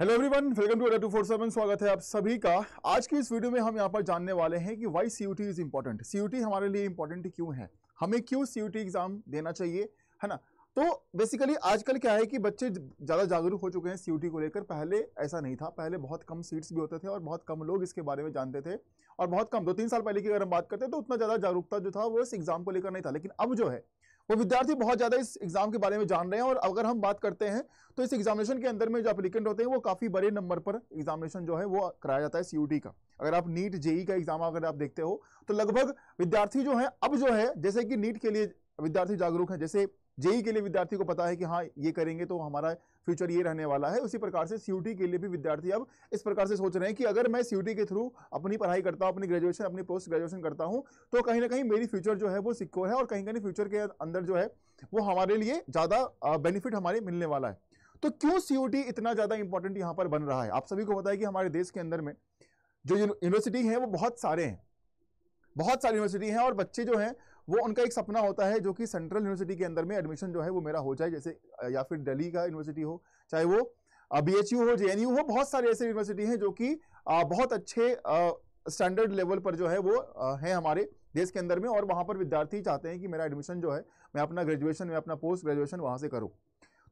hello everyone welcome to two four seven स्वागत है आप सभी का आज की इस वीडियो में हम यहाँ पर जानने वाले हैं कि why C U T is important C U T हमारे लिए इम्पॉर्टेंट क्यों है हमें क्यों सी यू टी एग्ज़ाम देना चाहिए है ना तो बेसिकली आजकल क्या है कि बच्चे ज़्यादा जागरूक हो चुके हैं सी यू टी को लेकर पहले ऐसा नहीं था पहले बहुत कम सीट्स भी होते थे और बहुत कम लोग इसके बारे में जानते थे और बहुत कम दो तीन साल पहले की अगर हम बात करते हैं तो उतना ज़्यादा जागरूकता जो था वो इस एग्ज़ाम को लेकर नहीं था लेकिन अब जो है वो विद्यार्थी बहुत ज़्यादा इस एग्ज़ाम के बारे में जान रहे हैं और अगर हम बात करते हैं तो इस एग्जामिनेशन के अंदर में जो अपलिकेंट होते हैं वो काफ़ी बड़े नंबर पर एग्जामिनेशन जो है वो कराया जाता है सी का अगर आप नीट जेई का एग्जाम अगर आप देखते हो तो लगभग विद्यार्थी जो है अब जो है जैसे कि नीट के लिए विद्यार्थी जागरूक हैं जैसे जेई के लिए विद्यार्थी को पता है कि हाँ ये करेंगे तो हमारा फ्यूचर ये रहने वाला है उसी प्रकार से सी के लिए भी विद्यार्थी अब इस प्रकार से सोच रहे हैं कि अगर मैं सी के थ्रू अपनी पढ़ाई करता हूँ अपनी ग्रेजुएशन अपनी पोस्ट ग्रेजुएशन करता हूँ तो कहीं ना कहीं मेरी फ्यूचर जो है वो सिक्योर है और कहीं कहीं फ्यूचर के अंदर जो है वो हमारे लिए ज़्यादा बेनिफिट हमारे मिलने वाला है तो क्यों सी इतना ज़्यादा इंपॉर्टेंट यहाँ पर बन रहा है आप सभी को पता है कि हमारे देश के अंदर में जो यूनिवर्सिटी हैं वो बहुत सारे हैं बहुत सारी यूनिवर्सिटी हैं और बच्चे जो हैं वो उनका एक सपना होता है जो कि सेंट्रल यूनिवर्सिटी के अंदर में एडमिशन जो है वो मेरा हो जाए जैसे या फिर दिल्ली का यूनिवर्सिटी हो चाहे वो बी एच यू हो जे हो बहुत सारे ऐसे यूनिवर्सिटी हैं जो कि बहुत अच्छे स्टैंडर्ड लेवल पर जो है वो है हमारे देश के अंदर में और वहाँ पर विद्यार्थी चाहते हैं कि मेरा एडमिशन जो है मैं अपना ग्रेजुएशन मैं अपना पोस्ट ग्रेजुएशन वहाँ से करूँ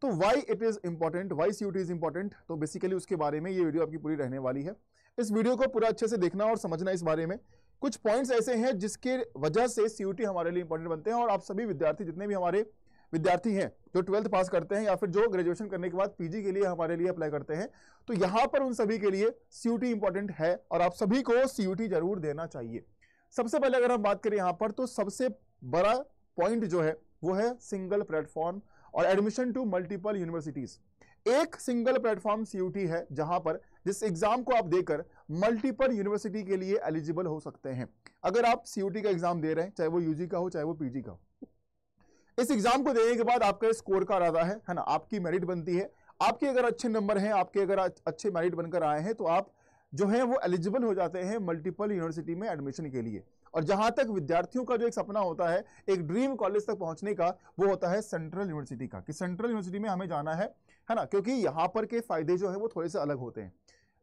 तो why it is important why C is important तो बेसिकली उसके बारे में ये वीडियो आपकी पूरी रहने वाली है इस वीडियो को पूरा अच्छे से देखना और समझना इस बारे में कुछ पॉइंट्स ऐसे हैं जिसके वजह से सीयूटी हमारे लिए इंपॉर्टेंट बनते हैं और आप सभी विद्यार्थी जितने भी हमारे विद्यार्थी हैं जो ट्वेल्थ पास करते हैं या फिर जो ग्रेजुएशन करने के बाद पीजी के लिए हमारे लिए अप्लाई करते हैं तो यहाँ पर उन सभी के लिए सीयूटी इंपॉर्टेंट है और आप सभी को सीयूटी जरूर देना चाहिए सबसे पहले अगर हम बात करें यहाँ पर तो सबसे बड़ा पॉइंट जो है वो है सिंगल प्लेटफॉर्म और एडमिशन टू मल्टीपल यूनिवर्सिटीज़ एक सिंगल प्लेटफॉर्म सीयूटी है जहां पर जिस एग्जाम को आप देकर मल्टीपल यूनिवर्सिटी के लिए एलिजिबल हो सकते हैं अगर आप सीयूटी का एग्जाम दे रहे हैं चाहे वो यूजी का हो चाहे वो पीजी का हो इस एग्जाम को देने के बाद आपका स्कोर कार्ड आता है है ना आपकी मेरिट बनती है आपके अगर अच्छे नंबर हैं आपके अगर अच्छे मेरिट बनकर आए हैं तो आप जो है वो एलिजिबल हो जाते हैं मल्टीपल यूनिवर्सिटी में एडमिशन के लिए और जहां तक विद्यार्थियों का जो एक सपना होता है एक ड्रीम कॉलेज तक पहुंचने का वो होता है सेंट्रल यूनिवर्सिटी का कि सेंट्रल यूनिवर्सिटी में हमें जाना है है ना क्योंकि यहाँ पर के फायदे जो है वो थोड़े से अलग होते हैं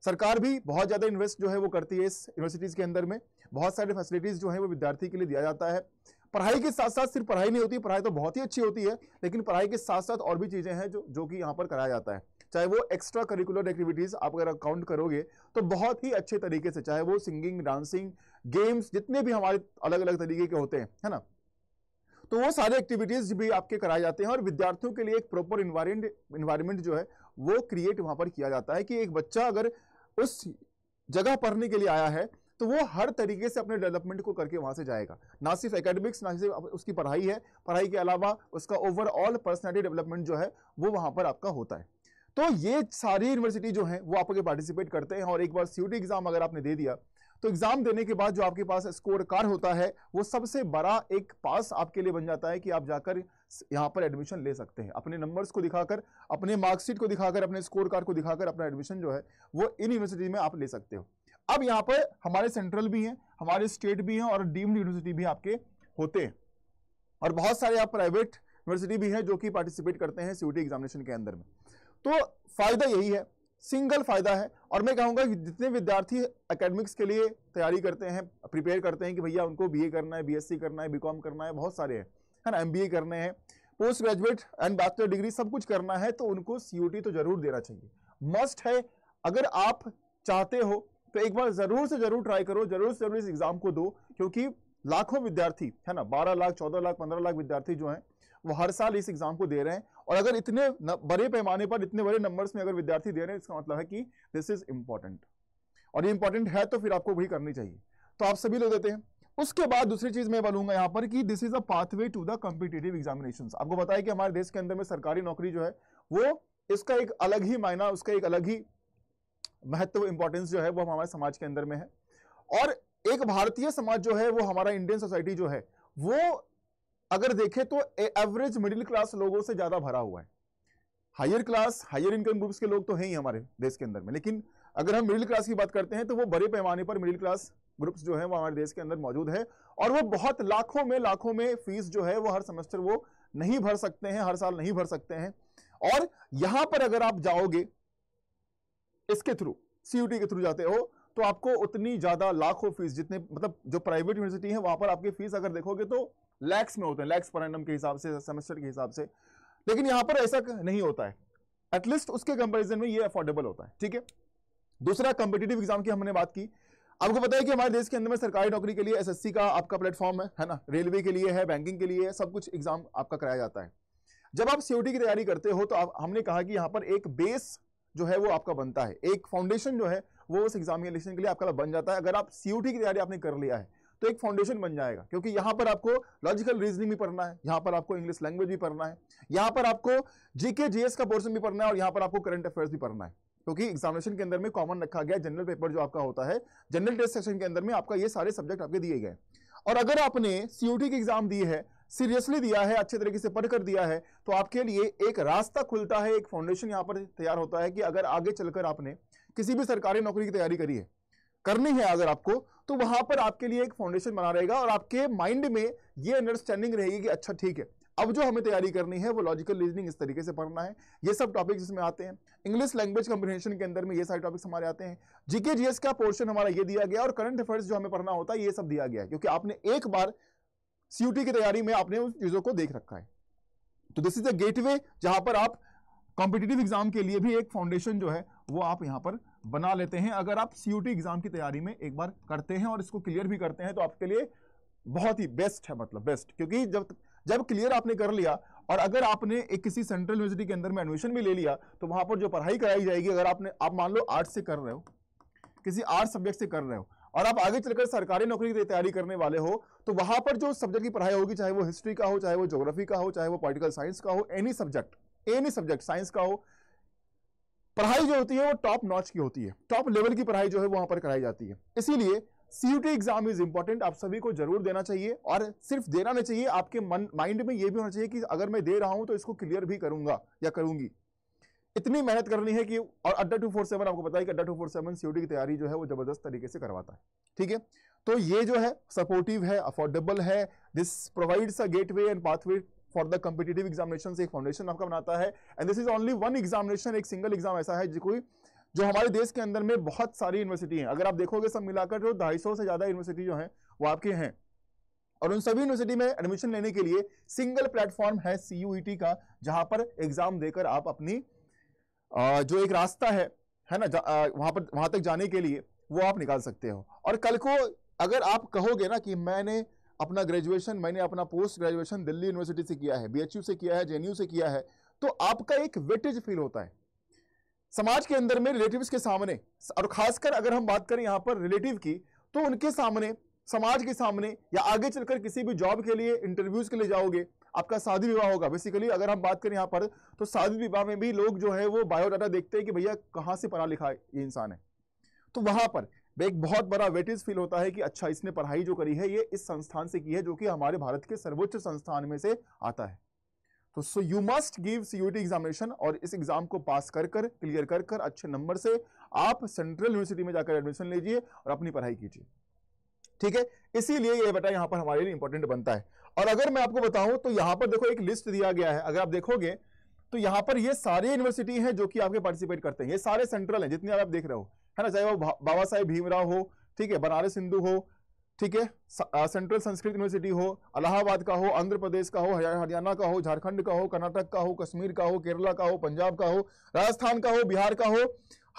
सरकार भी बहुत ज़्यादा इन्वेस्ट जो है वो करती है इस यूनिवर्सिटीज़ के अंदर में बहुत सारे फैसिलिटीज़ जो है वो विद्यार्थी के लिए दिया जाता है पढ़ाई के साथ साथ सिर्फ पढ़ाई नहीं होती पढ़ाई तो बहुत ही अच्छी होती है लेकिन पढ़ाई के साथ साथ और भी चीज़ें हैं जो जो कि यहाँ पर कराया जाता है चाहे वो एक्स्ट्रा करिकुलर एक्टिविटीज़ आप अगर काउंट करोगे तो बहुत ही अच्छे तरीके से चाहे वो सिंगिंग डांसिंग गेम्स जितने भी हमारे अलग अलग तरीके के होते हैं है ना तो वो सारे एक्टिविटीज भी आपके कराए जाते हैं और विद्यार्थियों के लिए एक प्रॉपर इन्वायरमेंट इन्वायरमेंट जो है वो क्रिएट वहां पर किया जाता है कि एक बच्चा अगर उस जगह पढ़ने के लिए आया है तो वो हर तरीके से अपने डेवलपमेंट को करके वहां से जाएगा ना सिर्फ एकेडमिक्स ना सिर्फ उसकी पढ़ाई है पढ़ाई के अलावा उसका ओवरऑल पर्सनैलिटी डेवलपमेंट जो है वो वहां पर आपका होता है तो ये सारी यूनिवर्सिटी जो है वो आपके पार्टिसिपेट करते हैं और एक बार सीयूटी एग्जाम अगर आपने दे दिया तो एग्जाम देने के बाद जो आपके पास स्कोर कार्ड होता है वो सबसे बड़ा एक पास आपके लिए बन जाता है कि आप जाकर यहाँ पर एडमिशन ले सकते हैं अपने नंबर्स को दिखाकर अपने मार्कशीट को दिखाकर अपने स्कोर कार्ड को दिखाकर अपना एडमिशन जो है वो इन यूनिवर्सिटी में आप ले सकते हो अब यहाँ पर हमारे सेंट्रल भी हैं हमारे स्टेट भी हैं और डीम्ड यूनिवर्सिटी भी आपके होते हैं और बहुत सारे आप प्राइवेट यूनिवर्सिटी भी हैं जो कि पार्टिसिपेट करते हैं सीयूटी एग्जामिनेशन के अंदर में तो फायदा यही है सिंगल फायदा है और मैं कहूँगा जितने विद्यार्थी एकेडमिक्स के लिए तैयारी करते हैं प्रिपेयर करते हैं कि भैया उनको बीए करना है बीएससी करना है बीकॉम करना है बहुत सारे हैं है ना एमबीए करने हैं post graduate and bachelor degree सब कुछ करना है तो उनको सी तो जरूर देना चाहिए मस्ट है अगर आप चाहते हो तो एक बार जरूर से जरूर ट्राई करो जरूर से जरूर इस एग्जाम को दो क्योंकि लाखों विद्यार्थी है ना बारह लाख चौदह लाख पंद्रह लाख विद्यार्थी जो हैं वो हर साल इस एग्जाम को दे रहे हैं और अगर इतने बड़े पैमाने पर इतने बड़े नंबर्स में अगर विद्यार्थी दे रहे हैं इसका मतलब है कि दिस इज इंपॉर्टेंट और ये इंपॉर्टेंट है तो फिर आपको वही करनी चाहिए तो आप सभी लोग देते हैं उसके बाद दूसरी चीज मैं बोलूंगा यहाँ पर कि this is a pathway to the competitive examination आपको बताया कि हमारे देश के अंदर में सरकारी नौकरी जो है वो इसका एक अलग ही मायना उसका एक अलग ही महत्व इंपॉर्टेंस जो है वो हमारे समाज के अंदर में है और एक भारतीय समाज जो है वो हमारा इंडियन सोसाइटी जो है वो अगर देखें तो एवरेज मिडिल क्लास लोगों से ज़्यादा भरा हुआ है higher class higher income groups के लोग तो हैं ही हमारे देश के अंदर में लेकिन अगर हम मिडिल क्लास की बात करते हैं तो वो बड़े पैमाने पर मिडिल क्लास ग्रुप्स जो है वो हमारे देश के अंदर मौजूद है और वो बहुत लाखों में लाखों में फीस जो है वो हर सेमेस्टर वो नहीं भर सकते हैं हर साल नहीं भर सकते हैं और यहां पर अगर आप जाओगे इसके थ्रू सीयूटी के थ्रू जाते हो तो आपको उतनी ज्यादा लाखों फीस जितने मतलब जो प्राइवेट यूनिवर्सिटी है वहां पर आपकी फीस अगर देखोगे तो लैक्स में होते हैं लैक्स पर एनम के हिसाब से सेमेस्टर के हिसाब से लेकिन यहां पर ऐसा नहीं होता है एटलीस्ट उसके कंपेरिजन में ये अफोर्डेबल होता है ठीक है दूसरा कॉम्पिटेटिव एग्जाम की हमने बात की आपको पता है कि हमारे देश के अंदर में सरकारी नौकरी के लिए एसएससी का आपका प्लेटफॉर्म है है ना रेलवे के लिए है बैंकिंग के लिए है सब कुछ एग्जाम आपका कराया जाता है जब आप सीओटी की तैयारी करते हो तो आप, हमने कहा कि यहाँ पर एक बेस जो है वो आपका बनता है एक फाउंडेशन जो है वो उस एग्जामिनेशन के लिए आपका बन जाता है अगर आप सीओटी की तैयारी आपने कर लिया है तो एक फाउंडेशन बन जाएगा क्योंकि यहां पर आपको लॉजिकल रीजनिंग भी पढ़ना है यहां पर आपको इंग्लिश लैंग्वेज भी पढ़ना है यहां पर आपको जीके जीएस का पोर्सन भी पढ़ना है और यहां पर आपको करंट अफेयर्स भी पढ़ना है क्योंकि एग्जामिनेशन के अंदर में कॉमन रखा गया जनरल पेपर जो आपका होता है जनरल टेस्ट सेक्शन के अंदर में आपका ये सारे सब्जेक्ट आपके दिए गए और अगर आपने सीयूटी की एग्जाम दी है सीरियसली दिया है अच्छे तरीके से पढ़कर दिया है तो आपके लिए एक रास्ता खुलता है एक फाउंडेशन यहाँ पर तैयार होता है कि अगर आगे चलकर आपने किसी भी सरकारी नौकरी की तैयारी करी है करनी है अगर आपको तो वहां पर आपके लिए एक फाउंडेशन बना रहेगा और आपके माइंड में ये अंडरस्टैंडिंग रहेगी कि अच्छा ठीक है अब जो हमें तैयारी करनी है वो लॉजिकल रीजनिंग इस तरीके से पढ़ना है ये सब टॉपिक्स इसमें आते हैं इंग्लिश लैंग्वेज कम्प्रिहेंशन के अंदर में ये सारे टॉपिक्स हमारे आते हैं जीके जीएस का पोर्शन हमारा ये दिया गया और करंट अफेयर्स जो हमें पढ़ना होता है ये सब दिया गया है क्योंकि आपने एक बार सीयूटी की तैयारी में आपने उन चीज़ों को देख रखा है तो दिस इज अ गेटवे जहां पर आप कॉम्पिटेटिव एग्जाम के लिए भी एक फाउंडेशन जो है वो आप यहाँ पर बना लेते हैं अगर आप सीयूटी एग्जाम की तैयारी में एक बार करते हैं और इसको क्लियर भी करते हैं तो आपके लिए बहुत ही बेस्ट है मतलब बेस्ट क्योंकि जब जब क्लियर आपने कर लिया और अगर आपने एक किसी सेंट्रल यूनिवर्सिटी के अंदर में एडमिशन भी ले लिया तो वहां पर जो पढ़ाई कराई जाएगी अगर आपने आप मान लो आर्ट्स से कर रहे हो किसी आर्ट्स सब्जेक्ट से कर रहे हो और आप आगे चलकर सरकारी नौकरी की तैयारी करने वाले हो तो वहां पर जो सब्जेक्ट की पढ़ाई होगी चाहे वो हिस्ट्री का हो चाहे वो ज्योग्राफी का हो चाहे वो पॉलिटिकल साइंस का हो any subject any subject science का हो पढ़ाई जो होती है वो टॉप नॉच की होती है टॉप लेवल की पढ़ाई जो है वहां पर कराई जाती है इसीलिए सीयूटी एग्जाम इज इंपॉर्टेंट आप सभी को जरूर देना चाहिए और सिर्फ देना नहीं चाहिए आपके मन माइंड में ये भी होना चाहिए कि अगर मैं दे रहा हूं तो इसको क्लियर भी करूंगा या करूंगी इतनी मेहनत करनी है कि और अड्डा टू फोर सेवन आपको बताया कि अड्डा टू फोर सेवन सीयूटी की तैयारी जो है वो जबरदस्त तरीके से करवाता है ठीक है तो ये जो है सपोर्टिव है अफोर्डेबल है this provides a gateway and pathway for the competitive examination एक फाउंडेशन आपका बनाता है and this is only one examination एक सिंगल एग्जाम ऐसा है जो जो हमारे देश के अंदर में बहुत सारी यूनिवर्सिटी हैं अगर आप देखोगे सब मिलाकर तो जो ढाई से ज़्यादा यूनिवर्सिटी जो है वो आपके हैं और उन सभी यूनिवर्सिटी में एडमिशन लेने के लिए सिंगल प्लेटफॉर्म है सीयूईटी e का जहां पर एग्जाम देकर आप अपनी जो एक रास्ता है है ना वहां पर वहां तक जाने के लिए वो आप निकाल सकते हो और कल को अगर आप कहोगे ना कि मैंने अपना ग्रेजुएशन मैंने अपना पोस्ट ग्रेजुएशन दिल्ली यूनिवर्सिटी से किया है बीएचयू से किया है जेएनयू से किया है तो आपका एक वेटेज फील होता है समाज के अंदर में रिलेटिव्स के सामने और खासकर अगर हम बात करें यहाँ पर रिलेटिव की तो उनके सामने समाज के सामने या आगे चलकर किसी भी जॉब के लिए इंटरव्यूज के लिए जाओगे आपका शादी विवाह होगा बेसिकली अगर हम बात करें यहाँ पर तो शादी विवाह में भी लोग जो है वो बायोडाटा देखते हैं कि भैया कहाँ से पढ़ा लिखा ये इंसान है तो वहां पर एक बहुत बड़ा वेटेज फील होता है कि अच्छा इसने पढ़ाई जो करी है ये इस संस्थान से की है जो कि हमारे भारत के सर्वोच्च संस्थान में से आता है तो so you must give UT examination और इस एग्जाम को पास कर कर क्लियर कर कर अच्छे नंबर से आप सेंट्रल यूनिवर्सिटी में जाकर एडमिशन लीजिए और अपनी पढ़ाई कीजिए ठीक है इसीलिए ये बेटा यहां पर हमारे लिए इंपॉर्टेंट बनता है और अगर मैं आपको बताऊं तो यहां पर देखो एक लिस्ट दिया गया है अगर आप देखोगे तो यहां पर ये सारी यूनिवर्सिटी है जो कि आपके पार्टिसिपेट करते हैं ये सारे सेंट्रल है जितने आप देख रहे हो है ना चाहे वो बाबा साहेब भीमराव हो ठीक है बनारस हिंदू हो ठीक है सेंट्रल संस्कृत यूनिवर्सिटी हो इलाहाबाद का हो आंध्र प्रदेश का हो हरियाणा का हो झारखंड का हो कर्नाटक का हो कश्मीर का हो केरला का हो पंजाब का हो राजस्थान का हो बिहार का हो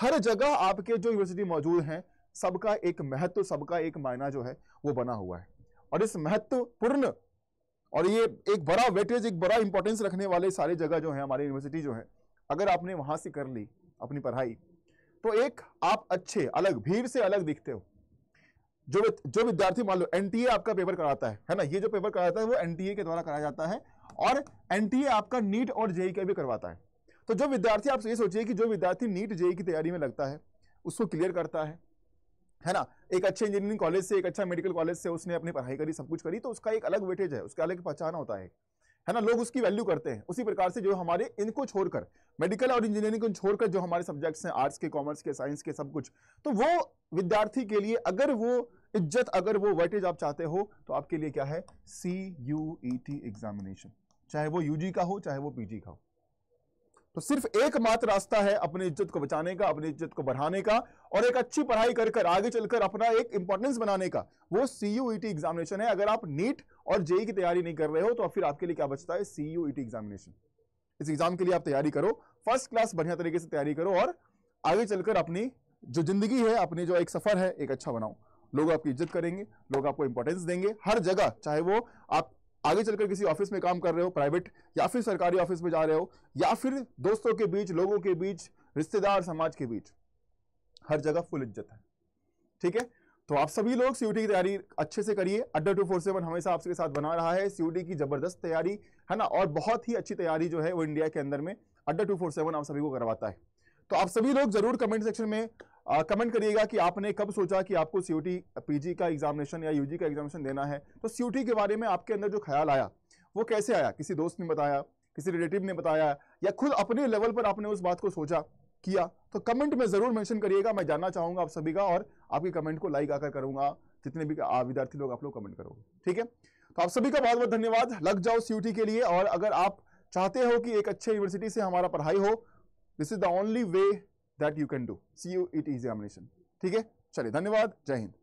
हर जगह आपके जो यूनिवर्सिटी मौजूद हैं सबका एक महत्व सबका एक मायना जो है वो बना हुआ है और इस महत्वपूर्ण और ये एक बड़ा वेटेज एक बड़ा इंपॉर्टेंस रखने वाले सारे जगह जो है हमारी यूनिवर्सिटी जो है अगर आपने वहां से कर ली अपनी पढ़ाई तो एक आप अच्छे अलग भीड़ से अलग दिखते हो जो जो विद्यार्थी मान लो एनटीए आपका पेपर कराता है है ना ये जो पेपर कराता है वो एनटीए के द्वारा कराया जाता है और एनटीए आपका नीट और जेई का e भी करवाता है तो जो विद्यार्थी आप ये सोचिए कि जो विद्यार्थी नीट जेई e की तैयारी में लगता है उसको क्लियर करता है है ना एक अच्छे इंजीनियरिंग कॉलेज से एक अच्छा मेडिकल कॉलेज से उसने अपनी पढ़ाई करी सब कुछ करी तो उसका एक अलग वेटेज है उसका अलग पहचान होता है है ना लोग उसकी वैल्यू करते हैं उसी प्रकार से जो हमारे इनको छोड़कर मेडिकल और इंजीनियरिंग को छोड़कर जो हमारे सब्जेक्ट्स हैं आर्ट्स के कॉमर्स के साइंस के सब कुछ तो वो विद्यार्थी के लिए अगर वो इज्जत अगर वो वर्टेज आप चाहते हो तो आपके लिए क्या है C U E T examination चाहे वो यूजी का हो चाहे वो पीजी का हो तो सिर्फ एकमात्र रास्ता है अपनी इज्जत को बचाने का अपनी इज्जत को बढ़ाने का और एक अच्छी पढ़ाई कर कर आगे चलकर अपना एक इंपॉर्टेंस बनाने का वो सीयूईटी एग्जामिनेशन e है अगर आप नीट और जेई e की तैयारी नहीं कर रहे हो तो फिर आपके लिए क्या बचता है सीयूईटी एग्जामिनेशन e इस एग्जाम के लिए आप तैयारी करो फर्स्ट क्लास बढ़िया तरीके से तैयारी करो और आगे चलकर अपनी जो जिंदगी है अपनी जो एक सफर है एक अच्छा बनाओ लोग आपकी इज्जत करेंगे लोग आपको इंपॉर्टेंस देंगे हर जगह चाहे वो आप आगे चलकर किसी ऑफिस में काम कर रहे हो प्राइवेट या फिर सरकारी ऑफिस में जा रहे हो या फिर दोस्तों के बीच लोगों के बीच रिश्तेदार समाज के बीच हर जगह फुल इज्जत है ठीक है तो आप सभी लोग सीयूटी की तैयारी अच्छे से करिए अड्डा टू फोर सेवन हमेशा आपके साथ बना रहा है सीयूटी की जबरदस्त तैयारी है ना और बहुत ही अच्छी तैयारी जो है वो इंडिया के अंदर में अड्डा टू फोर सेवन आप सभी को करवाता है तो आप सभी लोग जरूर कमेंट सेक्शन में कमेंट करिएगा कि आपने कब सोचा कि आपको सी पीजी का एग्जामिनेशन या यूजी का एग्जामिनेशन देना है तो सी के बारे में आपके अंदर जो ख्याल आया वो कैसे आया किसी दोस्त ने बताया किसी रिलेटिव ने बताया या खुद अपने लेवल पर आपने उस बात को सोचा किया तो कमेंट में ज़रूर मेंशन करिएगा मैं जानना चाहूंगा आप सभी का और आपके कमेंट को लाइक आकर करूंगा जितने भी विद्यार्थी लोग आप लोग कमेंट करोगे ठीक है तो आप सभी का बहुत बहुत धन्यवाद लग जाओ सी के लिए और अगर आप चाहते हो कि एक अच्छे यूनिवर्सिटी से हमारा पढ़ाई हो this is the only way that you can do C U it is examination ठीक है चलिए धन्यवाद जय हिंद